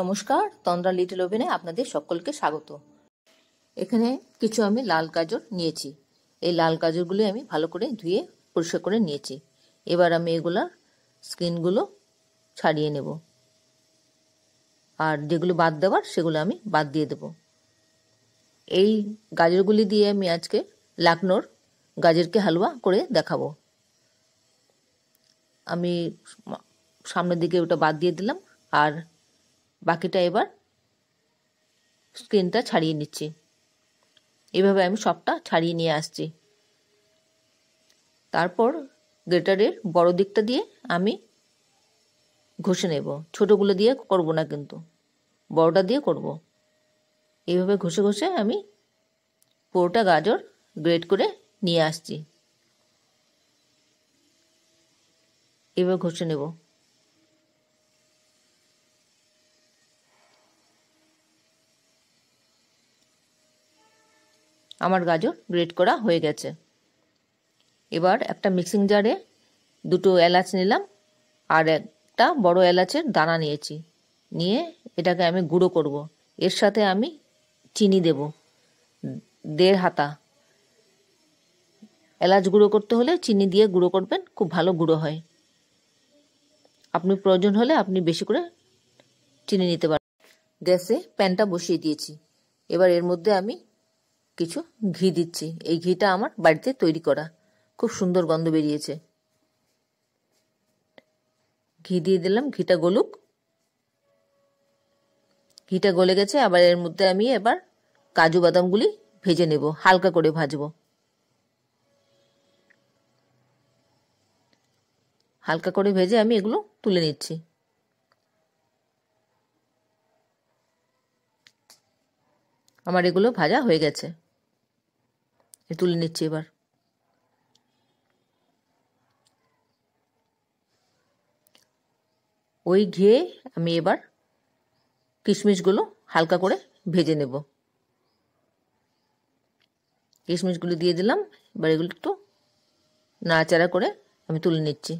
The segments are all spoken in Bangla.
নমস্কার তন্দ্রা লিটল ওভেনে আপনাদের সকলকে স্বাগত এখানে কিছু আমি লাল গাজর নিয়েছি এই লাল গাজরগুলি আমি ভালো করে ধুয়ে পরিষ্কার করে নিয়েছি এবার আমি এগুলার স্কিনগুলো ছাড়িয়ে নেব আর যেগুলো বাদ দেওয়ার সেগুলো আমি বাদ দিয়ে দেব এই গাজরগুলি দিয়ে আমি আজকে লাকনোর গাজরকে হালুয়া করে দেখাবো আমি সামনের দিকে ওটা বাদ দিয়ে দিলাম আর বাকিটা এবার স্ক্রিনটা ছাড়িয়ে নিচ্ছি এভাবে আমি সবটা ছাড়িয়ে নিয়ে আসছি তারপর গ্রেটারের বড় দিকটা দিয়ে আমি ঘষে নেব ছোটোগুলো দিয়ে করব না কিন্তু বড়টা দিয়ে করব। এইভাবে ঘষে ঘষে আমি পুরোটা গাজর গ্রেট করে নিয়ে আসছি এভাবে ঘষে নেবো আমার গাজর গ্রেট করা হয়ে গেছে এবার একটা মিক্সিং জারে দুটো এলাচ নিলাম আর একটা বড় এলাচের দানা নিয়েছি নিয়ে এটাকে আমি গুঁড়ো করব। এর সাথে আমি চিনি দেব দেড় হাতা এলাচ গুঁড়ো করতে হলে চিনি দিয়ে গুঁড়ো করবেন খুব ভালো গুঁড়ো হয় আপনি প্রয়োজন হলে আপনি বেশি করে চিনি নিতে পারেন গ্যাসে প্যানটা বসিয়ে দিয়েছি এবার এর মধ্যে আমি কিছু ঘি দিচ্ছি এই ঘিটা আমার বাড়িতে তৈরি করা খুব সুন্দর গন্ধ বেরিয়েছে ঘি দিয়ে দিলাম ঘিটা গলুক ঘিটা গলে গেছে আবার এর মধ্যে আমি এবার কাজু বাদামগুলি ভেজে নেব হালকা করে ভাজবো হালকা করে ভেজে আমি এগুলো তুলে নিচ্ছি আমার এগুলো ভাজা হয়ে গেছে তুলে নিচ্ছি এবার ওই ঘিয়ে আমি এবার কিশমিশগুলো হালকা করে ভেজে নেব কিশমিশগুলো দিয়ে দিলাম এবার এগুলো একটু নাড়াচাড়া করে আমি তুলে নিচ্ছি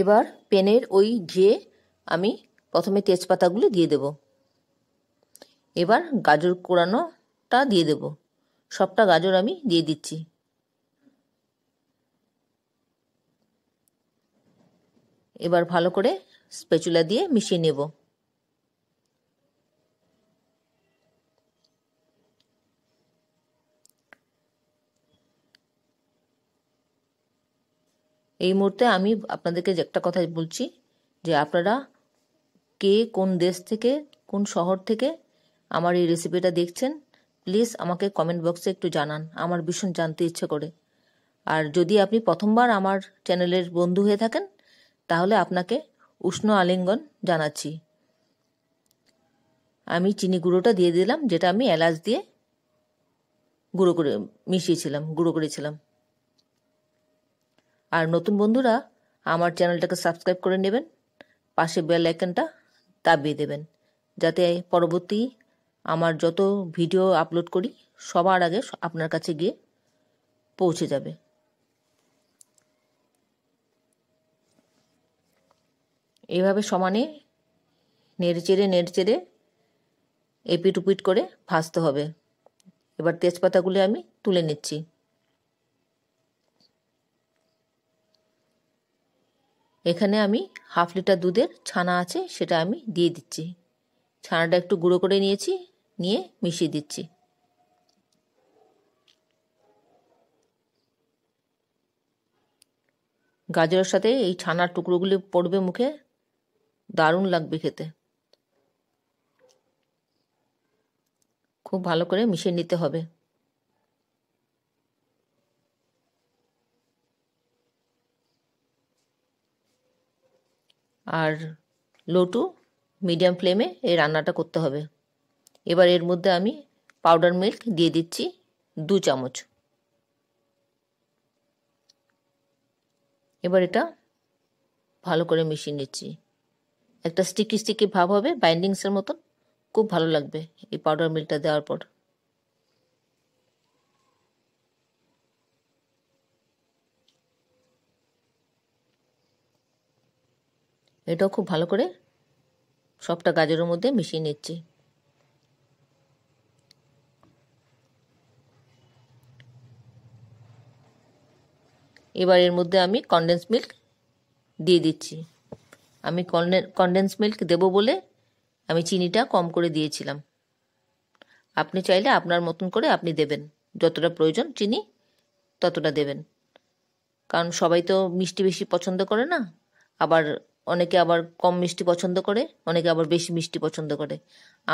এবার পেনের ওই ঘিয়ে আমি প্রথমে তেজপাতাগুলো দিয়ে দেব এবার গাজর কোড়ানোটা দিয়ে দেব সবটা গাজর আমি দিয়ে দিচ্ছি এবার ভালো করে স্পেচুলা দিয়ে মিশিয়ে নেবো এই মুহূর্তে আমি আপনাদেরকে যে একটা কথা বলছি যে আপনারা কে কোন দেশ থেকে কোন শহর থেকে আমার এই রেসিপিটা দেখছেন প্লিজ আমাকে কমেন্ট বক্সে একটু জানান আমার ভীষণ জানতে ইচ্ছে করে আর যদি আপনি প্রথমবার আমার চ্যানেলের বন্ধু হয়ে থাকেন তাহলে আপনাকে উষ্ণ আলিঙ্গন জানাচ্ছি আমি চিনি গুঁড়োটা দিয়ে দিলাম যেটা আমি এলাচ দিয়ে গুঁড়ো করে মিশিয়েছিলাম গুঁড়ো করেছিলাম আর নতুন বন্ধুরা আমার চ্যানেলটাকে সাবস্ক্রাইব করে নেবেন পাশে বেল আইকনটা দাবিয়ে দেবেন যাতে পরবর্তী আমার যত ভিডিও আপলোড করি সবার আগে আপনার কাছে গিয়ে পৌঁছে যাবে এভাবে সমানে নেড়েচেড়ে নেড়েচেড়ে এপিট উপিট করে ভাজতে হবে এবার তেজপাতাগুলি আমি তুলে নিচ্ছি এখানে আমি হাফ লিটার দুধের ছানা আছে সেটা আমি দিয়ে দিচ্ছি ছানাটা একটু গুঁড়ো করে নিয়েছি নিয়ে মিশিয়ে দিচ্ছি গাজরের সাথে এই ছানার টুকরোগুলি পড়বে মুখে দারুণ লাগবে খেতে খুব ভালো করে মিশিয়ে নিতে হবে আর লো টু মিডিয়াম ফ্লেমে এই রান্নাটা করতে হবে এবার এর মধ্যে আমি পাউডার মিল্ক দিয়ে দিচ্ছি দু চামচ এবার এটা ভালো করে মিশিয়ে নিচ্ছি একটা স্টিকি স্টিকি ভাব হবে বাইন্ডিংসের মতন খুব ভালো লাগবে এই পাউডার মিল্কটা দেওয়ার পর এটাও খুব ভালো করে সবটা গাজরের মধ্যে মিশিয়ে নিচ্ছি এবার এর মধ্যে আমি কনডেন্স মিল্ক দিয়ে দিচ্ছি আমি কনডেন্স মিল্ক দেব বলে আমি চিনিটা কম করে দিয়েছিলাম আপনি চাইলে আপনার মতন করে আপনি দেবেন যতটা প্রয়োজন চিনি ততটা দেবেন কারণ সবাই তো মিষ্টি বেশি পছন্দ করে না আবার অনেকে আবার কম মিষ্টি পছন্দ করে অনেকে আবার বেশি মিষ্টি পছন্দ করে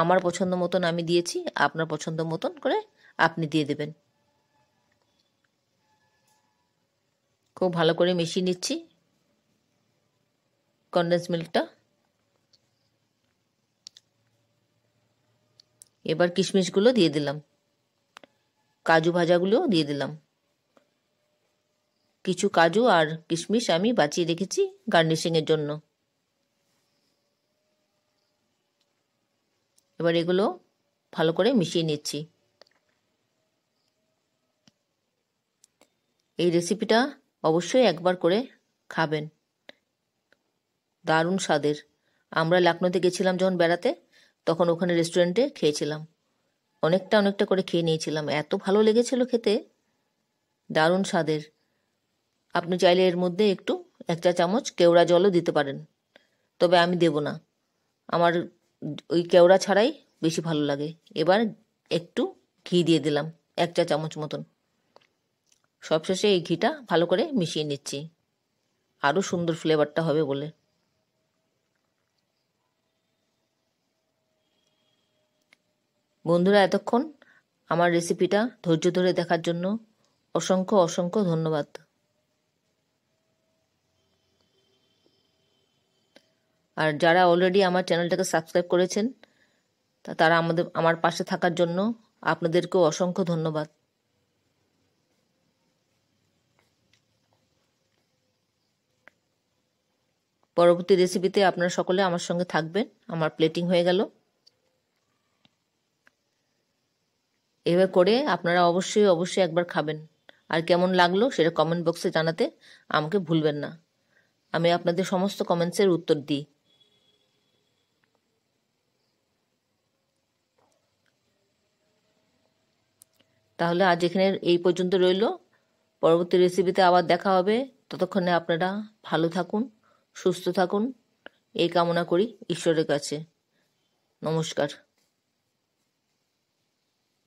আমার পছন্দ মতন আমি দিয়েছি আপনার পছন্দ মতন করে আপনি দিয়ে দেবেন খুব ভালো করে মিশিয়ে নিচ্ছি কন্ডেন্স মিল্কটা এবার কিশমিশগুলো দিয়ে দিলাম কাজু ভাজাগুলো দিয়ে দিলাম কিছু কাজু আর কিশমিশ আমি বাঁচিয়ে রেখেছি গার্নিশিংয়ের জন্য এবার এগুলো ভালো করে মিশিয়ে নিচ্ছি এই রেসিপিটা অবশ্যই একবার করে খাবেন দারুণ স্বাদের আমরা লখনৌতে গেছিলাম যখন বেড়াতে তখন ওখানে রেস্টুরেন্টে খেয়েছিলাম অনেকটা অনেকটা করে খেয়ে নিয়েছিলাম এত ভালো লেগেছিল খেতে দারুণ স্বাদের আপনি চাইলে এর মধ্যে একটু এক চা চামচ কেওড়া জলও দিতে পারেন তবে আমি দেব না আমার ওই কেওড়া ছাড়াই বেশি ভালো লাগে এবার একটু ঘি দিয়ে দিলাম এক চা চামচ মতন সবশেষে এই ঘিটা ভালো করে মিশিয়ে নিচ্ছি আরও সুন্দর ফ্লেভারটা হবে বলে বন্ধুরা এতক্ষণ আমার রেসিপিটা ধৈর্য ধরে দেখার জন্য অসংখ্য অসংখ্য ধন্যবাদ আর যারা অলরেডি আমার চ্যানেলটাকে সাবস্ক্রাইব করেছেন তারা আমাদের আমার পাশে থাকার জন্য আপনাদেরকেও অসংখ্য ধন্যবাদ পরবর্তী রেসিপিতে আপনারা সকলে আমার সঙ্গে থাকবেন আমার প্লেটিং হয়ে গেল এভাবে করে আপনারা অবশ্যই অবশ্যই একবার খাবেন আর কেমন লাগলো সেটা কমেন্ট বক্সে জানাতে আমাকে ভুলবেন না আমি আপনাদের সমস্ত কমেন্টসের উত্তর দিই তাহলে আজ এখানে এই পর্যন্ত রইল পরবর্তী রেসিপিতে আবার দেখা হবে ততক্ষণে আপনারা ভালো থাকুন সুস্থ থাকুন এই কামনা করি ঈশ্বরের কাছে নমস্কার